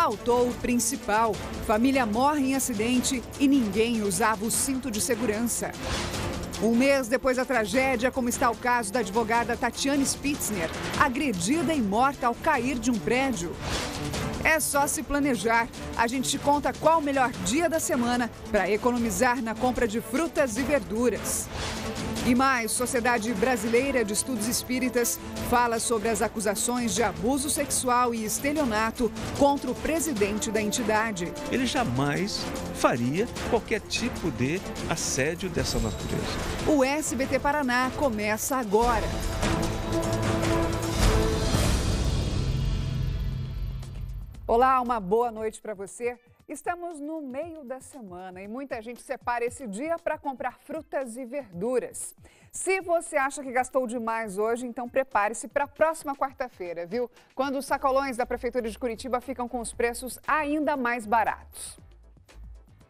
Faltou o principal. Família morre em acidente e ninguém usava o cinto de segurança. Um mês depois da tragédia, como está o caso da advogada Tatiane Spitzner, agredida e morta ao cair de um prédio. É só se planejar. A gente te conta qual o melhor dia da semana para economizar na compra de frutas e verduras. E mais, Sociedade Brasileira de Estudos Espíritas fala sobre as acusações de abuso sexual e estelionato contra o presidente da entidade. Ele jamais faria qualquer tipo de assédio dessa natureza. O SBT Paraná começa agora. Olá, uma boa noite para você. Estamos no meio da semana e muita gente separa esse dia para comprar frutas e verduras. Se você acha que gastou demais hoje, então prepare-se para a próxima quarta-feira, viu? Quando os sacolões da Prefeitura de Curitiba ficam com os preços ainda mais baratos.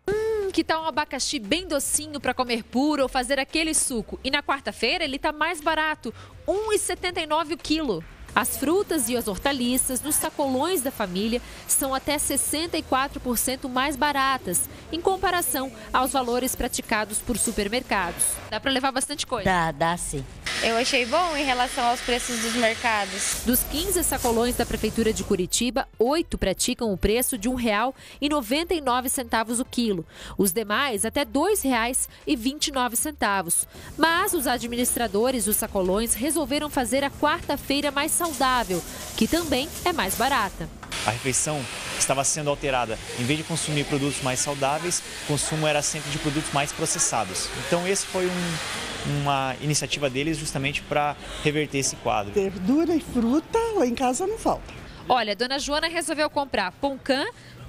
Hum, que tal um abacaxi bem docinho para comer puro ou fazer aquele suco? E na quarta-feira ele está mais barato, R$ 1,79 o quilo. As frutas e as hortaliças nos sacolões da família são até 64% mais baratas em comparação aos valores praticados por supermercados. Dá para levar bastante coisa? Dá, dá sim. Eu achei bom em relação aos preços dos mercados. Dos 15 sacolões da Prefeitura de Curitiba, oito praticam o preço de R$ 1,99 o quilo. Os demais, até R$ 2,29. Mas os administradores dos sacolões resolveram fazer a quarta-feira mais saudável saudável, que também é mais barata. A refeição estava sendo alterada. Em vez de consumir produtos mais saudáveis, o consumo era sempre de produtos mais processados. Então, esse foi um, uma iniciativa deles justamente para reverter esse quadro. Verdura e fruta lá em casa não falta. Olha, dona Joana resolveu comprar poncã,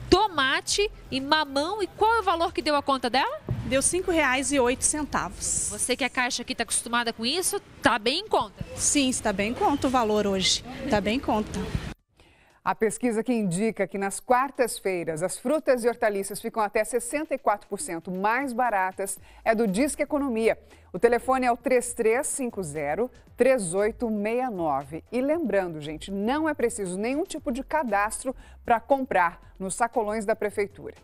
tomate e mamão. E qual é o valor que deu a conta dela? deu R$ 5,08. Você que é caixa aqui está acostumada com isso, está bem em conta? Sim, está bem em conta o valor hoje, está bem em conta. A pesquisa que indica que nas quartas-feiras as frutas e hortaliças ficam até 64% mais baratas é do Disque Economia. O telefone é o 3350-3869. E lembrando, gente, não é preciso nenhum tipo de cadastro para comprar nos sacolões da Prefeitura.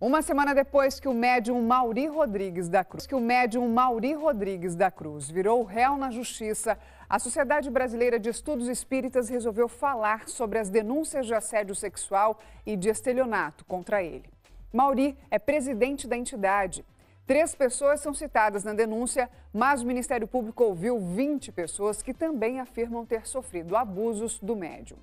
Uma semana depois que o médium Mauri Rodrigues da Cruz, que o médium Mauri Rodrigues da Cruz virou réu na justiça, a Sociedade Brasileira de Estudos Espíritas resolveu falar sobre as denúncias de assédio sexual e de estelionato contra ele. Mauri é presidente da entidade. Três pessoas são citadas na denúncia, mas o Ministério Público ouviu 20 pessoas que também afirmam ter sofrido abusos do médium.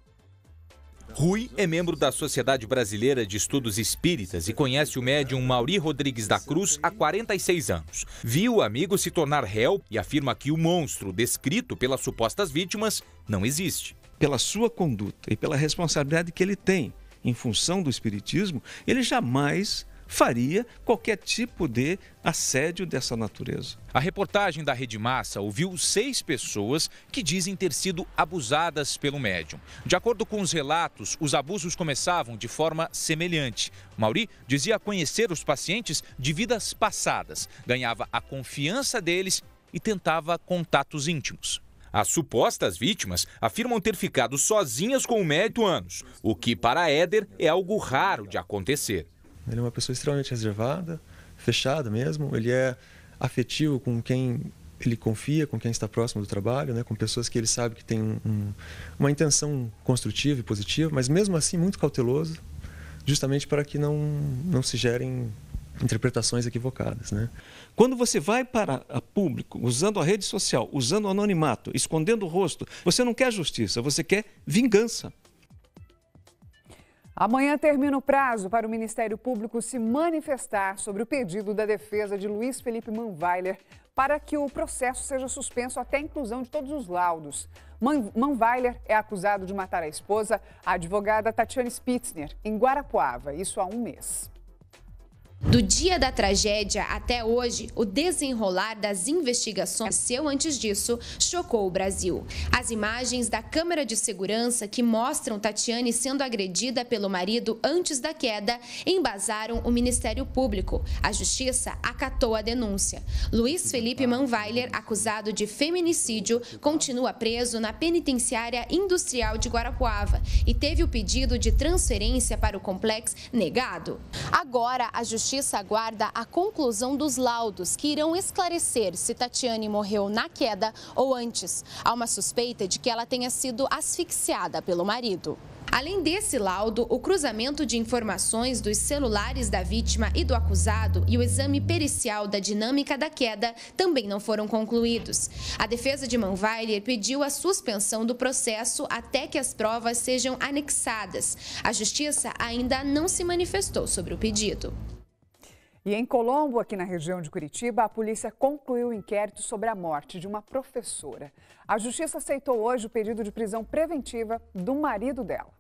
Rui é membro da Sociedade Brasileira de Estudos Espíritas e conhece o médium Mauri Rodrigues da Cruz há 46 anos. Viu o amigo se tornar réu e afirma que o monstro descrito pelas supostas vítimas não existe. Pela sua conduta e pela responsabilidade que ele tem em função do espiritismo, ele jamais faria qualquer tipo de assédio dessa natureza. A reportagem da Rede Massa ouviu seis pessoas que dizem ter sido abusadas pelo médium. De acordo com os relatos, os abusos começavam de forma semelhante. Mauri dizia conhecer os pacientes de vidas passadas, ganhava a confiança deles e tentava contatos íntimos. As supostas vítimas afirmam ter ficado sozinhas com o médico anos, o que para Éder é algo raro de acontecer. Ele é uma pessoa extremamente reservada, fechada mesmo. Ele é afetivo com quem ele confia, com quem está próximo do trabalho, né? com pessoas que ele sabe que tem um, uma intenção construtiva e positiva, mas mesmo assim muito cauteloso, justamente para que não, não se gerem interpretações equivocadas. Né? Quando você vai para público, usando a rede social, usando o anonimato, escondendo o rosto, você não quer justiça, você quer vingança. Amanhã termina o prazo para o Ministério Público se manifestar sobre o pedido da defesa de Luiz Felipe Manweiler para que o processo seja suspenso até a inclusão de todos os laudos. Manweiler é acusado de matar a esposa, a advogada Tatiane Spitzner, em Guarapuava, isso há um mês. Do dia da tragédia até hoje, o desenrolar das investigações seu antes disso chocou o Brasil. As imagens da câmera de segurança que mostram Tatiane sendo agredida pelo marido antes da queda embasaram o Ministério Público. A justiça acatou a denúncia. Luiz Felipe Manweiler, acusado de feminicídio, continua preso na penitenciária industrial de Guarapuava e teve o pedido de transferência para o complexo negado. Agora a justiça Justiça aguarda a conclusão dos laudos, que irão esclarecer se Tatiane morreu na queda ou antes. Há uma suspeita de que ela tenha sido asfixiada pelo marido. Além desse laudo, o cruzamento de informações dos celulares da vítima e do acusado e o exame pericial da dinâmica da queda também não foram concluídos. A defesa de Manweiler pediu a suspensão do processo até que as provas sejam anexadas. A justiça ainda não se manifestou sobre o pedido. E em Colombo, aqui na região de Curitiba, a polícia concluiu o um inquérito sobre a morte de uma professora. A justiça aceitou hoje o pedido de prisão preventiva do marido dela.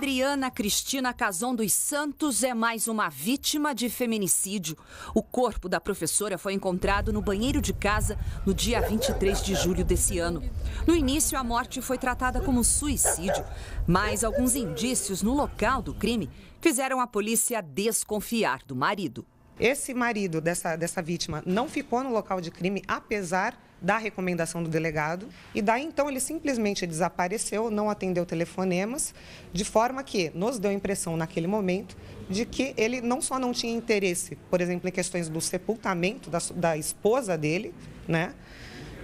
Adriana Cristina Cazon dos Santos é mais uma vítima de feminicídio. O corpo da professora foi encontrado no banheiro de casa no dia 23 de julho desse ano. No início, a morte foi tratada como suicídio, mas alguns indícios no local do crime fizeram a polícia desconfiar do marido. Esse marido dessa, dessa vítima não ficou no local de crime, apesar da recomendação do delegado e daí então ele simplesmente desapareceu, não atendeu telefonemas, de forma que nos deu a impressão naquele momento de que ele não só não tinha interesse, por exemplo, em questões do sepultamento da, da esposa dele, né,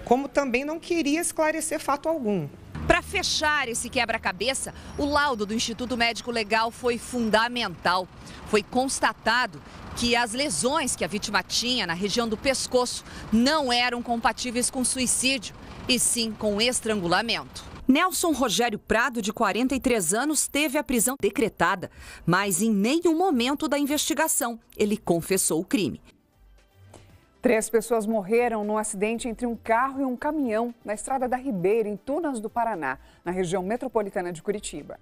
como também não queria esclarecer fato algum. Para fechar esse quebra-cabeça, o laudo do Instituto Médico Legal foi fundamental. Foi constatado que as lesões que a vítima tinha na região do pescoço não eram compatíveis com suicídio, e sim com estrangulamento. Nelson Rogério Prado, de 43 anos, teve a prisão decretada, mas em nenhum momento da investigação ele confessou o crime. Três pessoas morreram num acidente entre um carro e um caminhão na estrada da Ribeira, em Tunas do Paraná, na região metropolitana de Curitiba.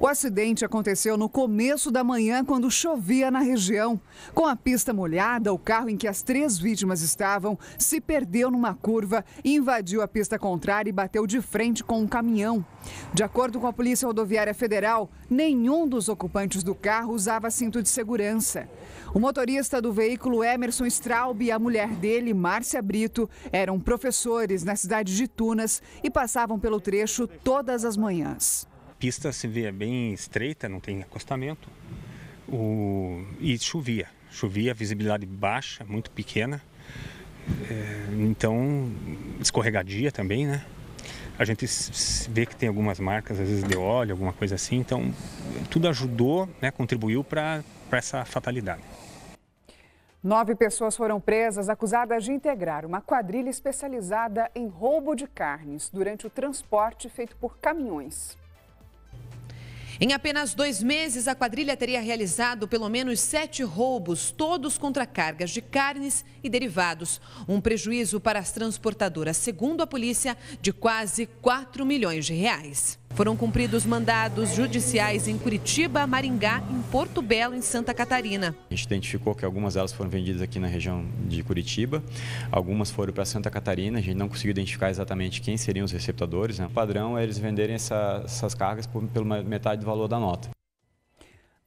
O acidente aconteceu no começo da manhã, quando chovia na região. Com a pista molhada, o carro em que as três vítimas estavam se perdeu numa curva, invadiu a pista contrária e bateu de frente com um caminhão. De acordo com a Polícia Rodoviária Federal, nenhum dos ocupantes do carro usava cinto de segurança. O motorista do veículo Emerson Straub e a mulher dele, Márcia Brito, eram professores na cidade de Tunas e passavam pelo trecho todas as manhãs pista se vê bem estreita, não tem acostamento. O, e chovia, chovia, visibilidade baixa, muito pequena. É, então, escorregadia também, né? A gente vê que tem algumas marcas, às vezes de óleo, alguma coisa assim. Então, tudo ajudou, né, contribuiu para essa fatalidade. Nove pessoas foram presas acusadas de integrar uma quadrilha especializada em roubo de carnes durante o transporte feito por caminhões. Em apenas dois meses, a quadrilha teria realizado pelo menos sete roubos, todos contra cargas de carnes e derivados. Um prejuízo para as transportadoras, segundo a polícia, de quase 4 milhões de reais. Foram cumpridos mandados judiciais em Curitiba, Maringá, em Porto Belo, em Santa Catarina. A gente identificou que algumas delas foram vendidas aqui na região de Curitiba, algumas foram para Santa Catarina, a gente não conseguiu identificar exatamente quem seriam os receptadores. Né? O padrão é eles venderem essa, essas cargas por, pela metade do valor da nota.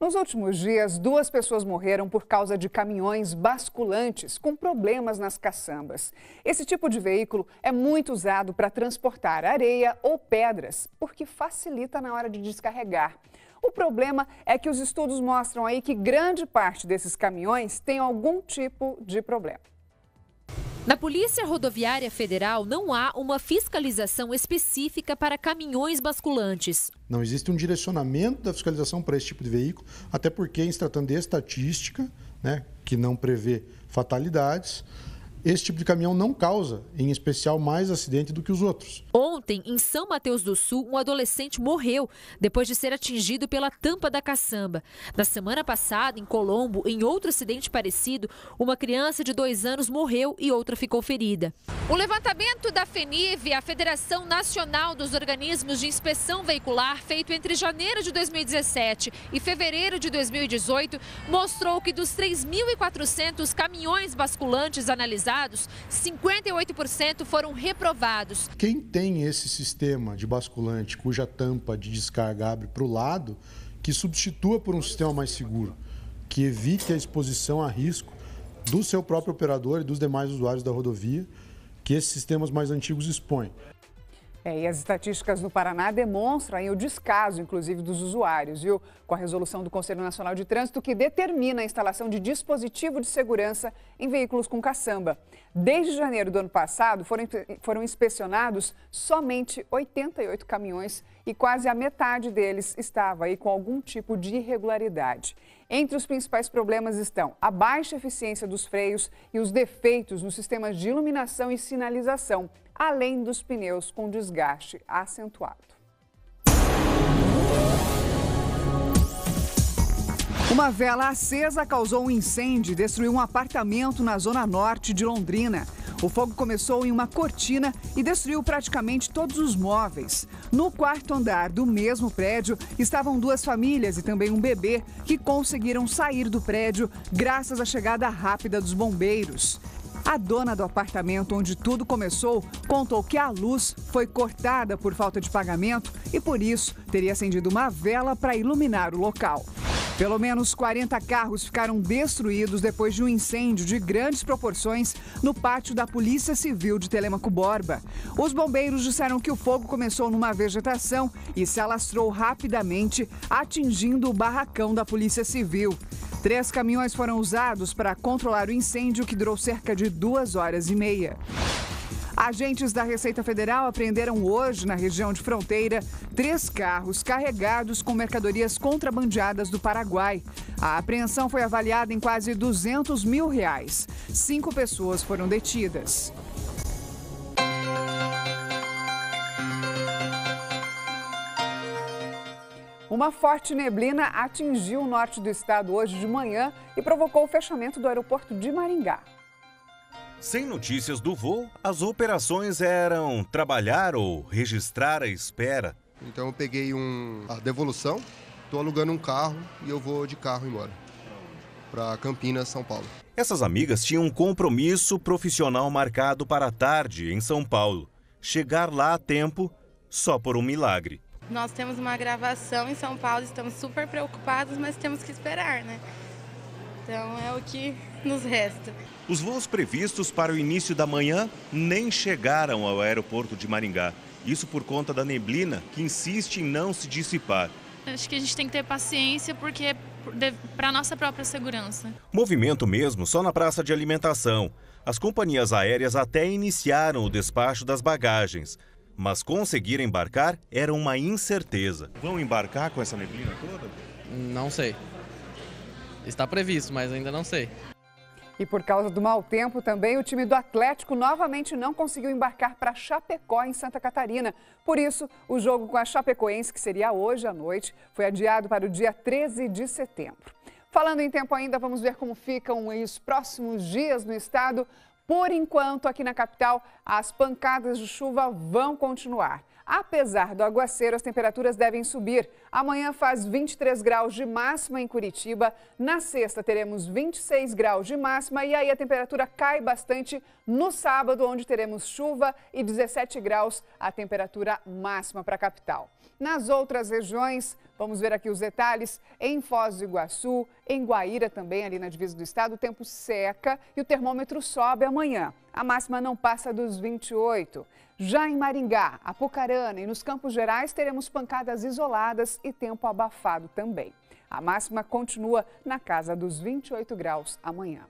Nos últimos dias, duas pessoas morreram por causa de caminhões basculantes com problemas nas caçambas. Esse tipo de veículo é muito usado para transportar areia ou pedras, porque facilita na hora de descarregar. O problema é que os estudos mostram aí que grande parte desses caminhões tem algum tipo de problema. Na Polícia Rodoviária Federal não há uma fiscalização específica para caminhões basculantes. Não existe um direcionamento da fiscalização para esse tipo de veículo, até porque, em se tratando de estatística, né, que não prevê fatalidades, esse tipo de caminhão não causa, em especial, mais acidente do que os outros. Ontem, em São Mateus do Sul, um adolescente morreu depois de ser atingido pela tampa da caçamba. Na semana passada, em Colombo, em outro acidente parecido, uma criança de dois anos morreu e outra ficou ferida. O levantamento da FENIV, a Federação Nacional dos Organismos de Inspeção Veicular, feito entre janeiro de 2017 e fevereiro de 2018, mostrou que dos 3.400 caminhões basculantes analisados, 58% foram reprovados. Quem tem esse sistema de basculante cuja tampa de descarga abre para o lado, que substitua por um sistema mais seguro, que evite a exposição a risco do seu próprio operador e dos demais usuários da rodovia, que esses sistemas mais antigos expõem. É, e as estatísticas do Paraná demonstram aí, o descaso, inclusive, dos usuários, viu? Com a resolução do Conselho Nacional de Trânsito que determina a instalação de dispositivo de segurança em veículos com caçamba. Desde janeiro do ano passado, foram, foram inspecionados somente 88 caminhões e quase a metade deles estava aí com algum tipo de irregularidade. Entre os principais problemas estão a baixa eficiência dos freios e os defeitos nos sistemas de iluminação e sinalização, além dos pneus com desgaste acentuado. Uma vela acesa causou um incêndio e destruiu um apartamento na zona norte de Londrina. O fogo começou em uma cortina e destruiu praticamente todos os móveis. No quarto andar do mesmo prédio estavam duas famílias e também um bebê que conseguiram sair do prédio graças à chegada rápida dos bombeiros. A dona do apartamento onde tudo começou contou que a luz foi cortada por falta de pagamento e por isso teria acendido uma vela para iluminar o local. Pelo menos 40 carros ficaram destruídos depois de um incêndio de grandes proporções no pátio da Polícia Civil de Telemaco Borba. Os bombeiros disseram que o fogo começou numa vegetação e se alastrou rapidamente, atingindo o barracão da Polícia Civil. Três caminhões foram usados para controlar o incêndio, que durou cerca de duas horas e meia. Agentes da Receita Federal apreenderam hoje, na região de fronteira, três carros carregados com mercadorias contrabandeadas do Paraguai. A apreensão foi avaliada em quase 200 mil reais. Cinco pessoas foram detidas. Uma forte neblina atingiu o norte do estado hoje de manhã e provocou o fechamento do aeroporto de Maringá. Sem notícias do voo, as operações eram trabalhar ou registrar a espera. Então eu peguei um, a devolução, estou alugando um carro e eu vou de carro embora para Campinas, São Paulo. Essas amigas tinham um compromisso profissional marcado para a tarde em São Paulo. Chegar lá a tempo só por um milagre. Nós temos uma gravação em São Paulo, estamos super preocupados, mas temos que esperar, né? Então é o que nos resta. Os voos previstos para o início da manhã nem chegaram ao aeroporto de Maringá. Isso por conta da neblina, que insiste em não se dissipar. Acho que a gente tem que ter paciência porque para nossa própria segurança. Movimento mesmo só na praça de alimentação. As companhias aéreas até iniciaram o despacho das bagagens, mas conseguir embarcar era uma incerteza. Vão embarcar com essa neblina toda? Não sei. Está previsto, mas ainda não sei. E por causa do mau tempo também, o time do Atlético novamente não conseguiu embarcar para Chapecó, em Santa Catarina. Por isso, o jogo com a Chapecoense, que seria hoje à noite, foi adiado para o dia 13 de setembro. Falando em tempo ainda, vamos ver como ficam os próximos dias no estado. Por enquanto, aqui na capital, as pancadas de chuva vão continuar. Apesar do aguaceiro, as temperaturas devem subir. Amanhã faz 23 graus de máxima em Curitiba. Na sexta teremos 26 graus de máxima e aí a temperatura cai bastante no sábado, onde teremos chuva e 17 graus a temperatura máxima para a capital. Nas outras regiões, vamos ver aqui os detalhes, em Foz do Iguaçu, em Guaíra também, ali na divisa do estado, o tempo seca e o termômetro sobe amanhã. A máxima não passa dos 28. Já em Maringá, Apucarana e nos Campos Gerais teremos pancadas isoladas e tempo abafado também. A máxima continua na casa dos 28 graus amanhã.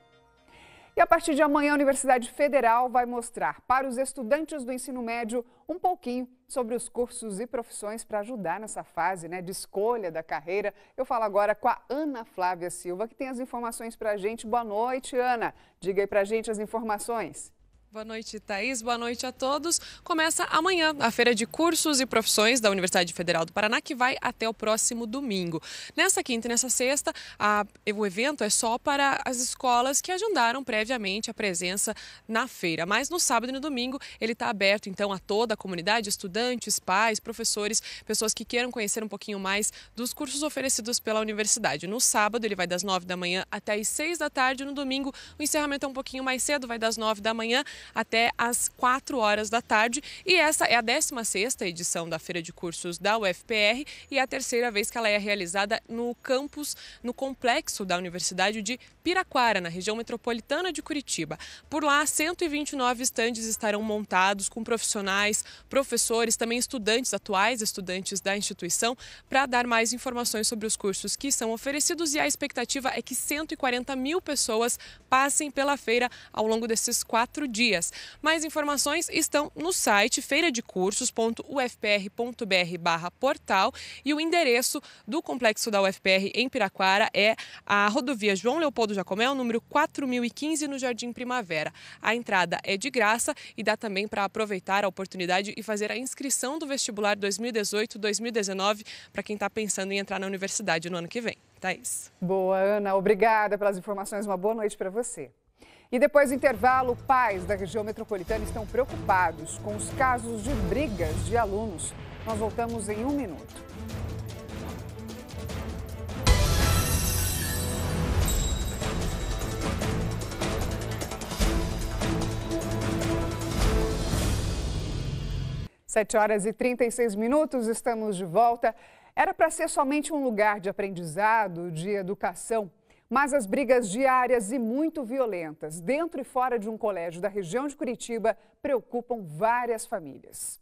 E a partir de amanhã, a Universidade Federal vai mostrar para os estudantes do ensino médio um pouquinho sobre os cursos e profissões para ajudar nessa fase né, de escolha da carreira. Eu falo agora com a Ana Flávia Silva, que tem as informações para a gente. Boa noite, Ana. Diga aí para a gente as informações. Boa noite, Thaís. Boa noite a todos. Começa amanhã a Feira de Cursos e Profissões da Universidade Federal do Paraná, que vai até o próximo domingo. Nessa quinta e nessa sexta, a, o evento é só para as escolas que agendaram previamente a presença na feira. Mas no sábado e no domingo ele está aberto, então, a toda a comunidade, estudantes, pais, professores, pessoas que queiram conhecer um pouquinho mais dos cursos oferecidos pela universidade. No sábado ele vai das nove da manhã até as seis da tarde. No domingo o encerramento é um pouquinho mais cedo, vai das nove da manhã até às 4 horas da tarde. E essa é a 16ª edição da Feira de Cursos da UFPR e é a terceira vez que ela é realizada no campus, no complexo da Universidade de Piraquara, na região metropolitana de Curitiba. Por lá, 129 estandes estarão montados com profissionais, professores, também estudantes atuais, estudantes da instituição, para dar mais informações sobre os cursos que são oferecidos e a expectativa é que 140 mil pessoas passem pela feira ao longo desses quatro dias dias. Mais informações estão no site feiradecursos.ufpr.br portal e o endereço do complexo da UFPR em Piraquara é a rodovia João Leopoldo Jacomel, número 4015, no Jardim Primavera. A entrada é de graça e dá também para aproveitar a oportunidade e fazer a inscrição do vestibular 2018-2019 para quem está pensando em entrar na universidade no ano que vem. Thaís. Boa, Ana. Obrigada pelas informações. Uma boa noite para você. E depois do intervalo, pais da região metropolitana estão preocupados com os casos de brigas de alunos. Nós voltamos em um minuto. Sete horas e 36 minutos, estamos de volta. Era para ser somente um lugar de aprendizado, de educação mas as brigas diárias e muito violentas, dentro e fora de um colégio da região de Curitiba, preocupam várias famílias.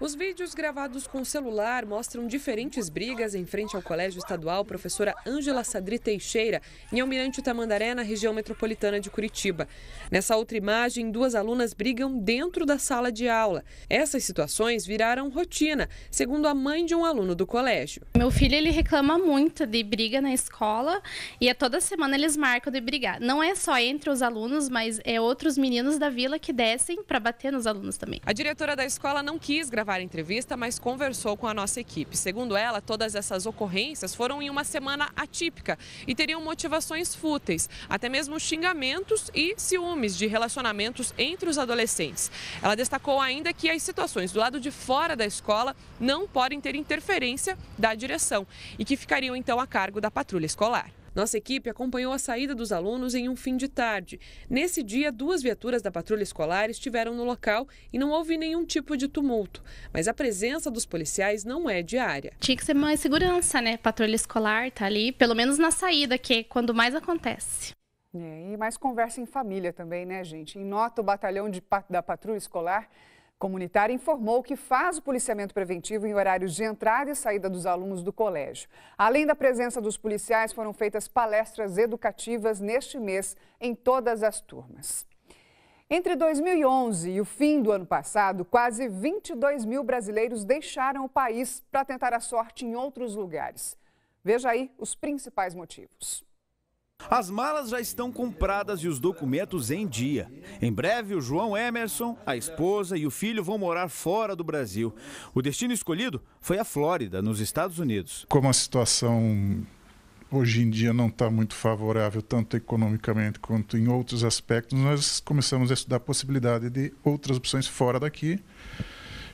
Os vídeos gravados com celular mostram diferentes brigas em frente ao Colégio Estadual Professora Ângela Sadri Teixeira, em Almirante Tamandaré, na região metropolitana de Curitiba. Nessa outra imagem, duas alunas brigam dentro da sala de aula. Essas situações viraram rotina, segundo a mãe de um aluno do colégio. Meu filho ele reclama muito de briga na escola e a é toda semana eles marcam de brigar. Não é só entre os alunos, mas é outros meninos da vila que descem para bater nos alunos também. A diretora da escola não quis gravar gravar a entrevista, mas conversou com a nossa equipe. Segundo ela, todas essas ocorrências foram em uma semana atípica e teriam motivações fúteis, até mesmo xingamentos e ciúmes de relacionamentos entre os adolescentes. Ela destacou ainda que as situações do lado de fora da escola não podem ter interferência da direção e que ficariam então a cargo da patrulha escolar. Nossa equipe acompanhou a saída dos alunos em um fim de tarde. Nesse dia, duas viaturas da patrulha escolar estiveram no local e não houve nenhum tipo de tumulto. Mas a presença dos policiais não é diária. Tinha que ser mais segurança, né? Patrulha escolar tá ali, pelo menos na saída, que é quando mais acontece. É, e mais conversa em família também, né, gente? Em nota, o batalhão de, da patrulha escolar comunitária informou que faz o policiamento preventivo em horários de entrada e saída dos alunos do colégio. Além da presença dos policiais, foram feitas palestras educativas neste mês em todas as turmas. Entre 2011 e o fim do ano passado, quase 22 mil brasileiros deixaram o país para tentar a sorte em outros lugares. Veja aí os principais motivos. As malas já estão compradas e os documentos em dia. Em breve, o João Emerson, a esposa e o filho vão morar fora do Brasil. O destino escolhido foi a Flórida, nos Estados Unidos. Como a situação hoje em dia não está muito favorável, tanto economicamente quanto em outros aspectos, nós começamos a estudar a possibilidade de outras opções fora daqui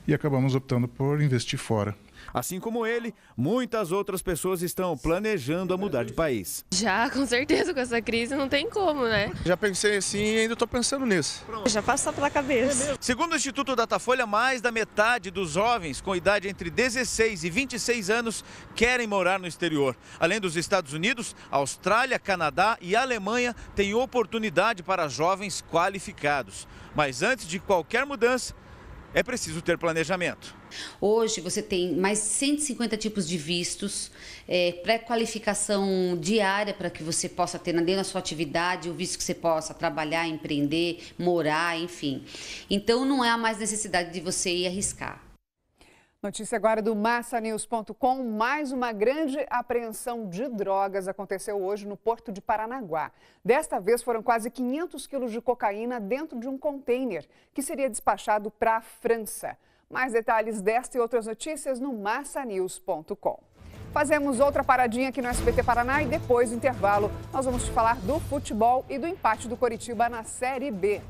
e acabamos optando por investir fora. Assim como ele, muitas outras pessoas estão planejando a mudar de país. Já, com certeza, com essa crise não tem como, né? Já pensei assim e ainda estou pensando nisso. Pronto. Já passou pela cabeça. Segundo o Instituto Datafolha, mais da metade dos jovens com idade entre 16 e 26 anos querem morar no exterior. Além dos Estados Unidos, Austrália, Canadá e Alemanha têm oportunidade para jovens qualificados. Mas antes de qualquer mudança, é preciso ter planejamento. Hoje você tem mais 150 tipos de vistos, é, pré-qualificação diária para que você possa ter dentro da sua atividade o visto que você possa trabalhar, empreender, morar, enfim. Então não há é mais necessidade de você ir arriscar. Notícia agora do massanews.com. Mais uma grande apreensão de drogas aconteceu hoje no porto de Paranaguá. Desta vez foram quase 500 quilos de cocaína dentro de um container que seria despachado para a França. Mais detalhes desta e outras notícias no massanews.com. Fazemos outra paradinha aqui no SBT Paraná e depois do intervalo nós vamos te falar do futebol e do empate do Coritiba na Série B.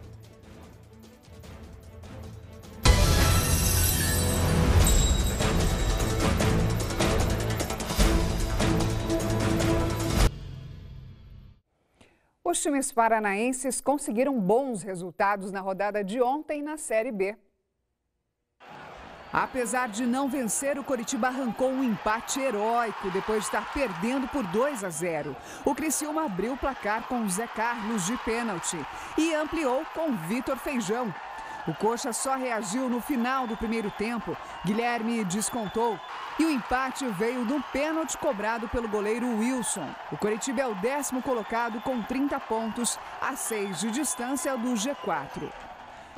Os times paranaenses conseguiram bons resultados na rodada de ontem na Série B. Apesar de não vencer, o Coritiba arrancou um empate heróico depois de estar perdendo por 2 a 0. O Criciúma abriu o placar com Zé Carlos de pênalti e ampliou com Vitor Feijão, o Coxa só reagiu no final do primeiro tempo. Guilherme descontou e o empate veio de um pênalti cobrado pelo goleiro Wilson. O Coritiba é o décimo colocado com 30 pontos, a seis de distância do G4.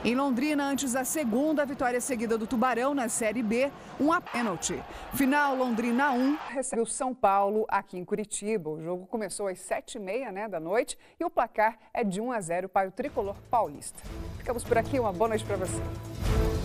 Em Londrina, antes da segunda vitória seguida do Tubarão na Série B, um a pênalti. Final Londrina 1 recebe o São Paulo aqui em Curitiba. O jogo começou às 7h30 né, da noite e o placar é de 1 a 0 para o tricolor paulista. Ficamos por aqui, uma boa noite para você.